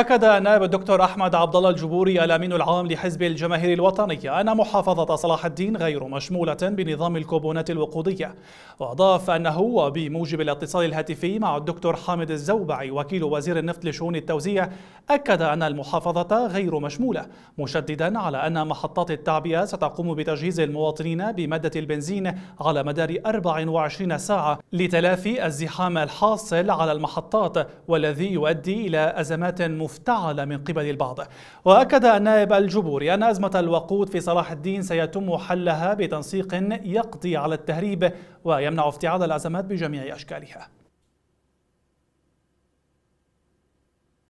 أكد نائب الدكتور أحمد عبد الله الجبوري الأمين العام لحزب الجماهير الوطنية أن محافظة صلاح الدين غير مشمولة بنظام الكوبونات الوقودية وأضاف أنه وبموجب الاتصال الهاتفي مع الدكتور حامد الزوبعي وكيل وزير النفط لشؤون التوزيع أكد أن المحافظة غير مشمولة مشددا على أن محطات التعبئة ستقوم بتجهيز المواطنين بمادة البنزين على مدار 24 ساعة لتلافي الزحام الحاصل على المحطات والذي يؤدي إلى أزمات مفتعلة من قبل البعض وأكد النائب الجبوري أن أزمة الوقود في صلاح الدين سيتم حلها بتنسيق يقضي على التهريب ويمنع افتعال الأزمات بجميع أشكالها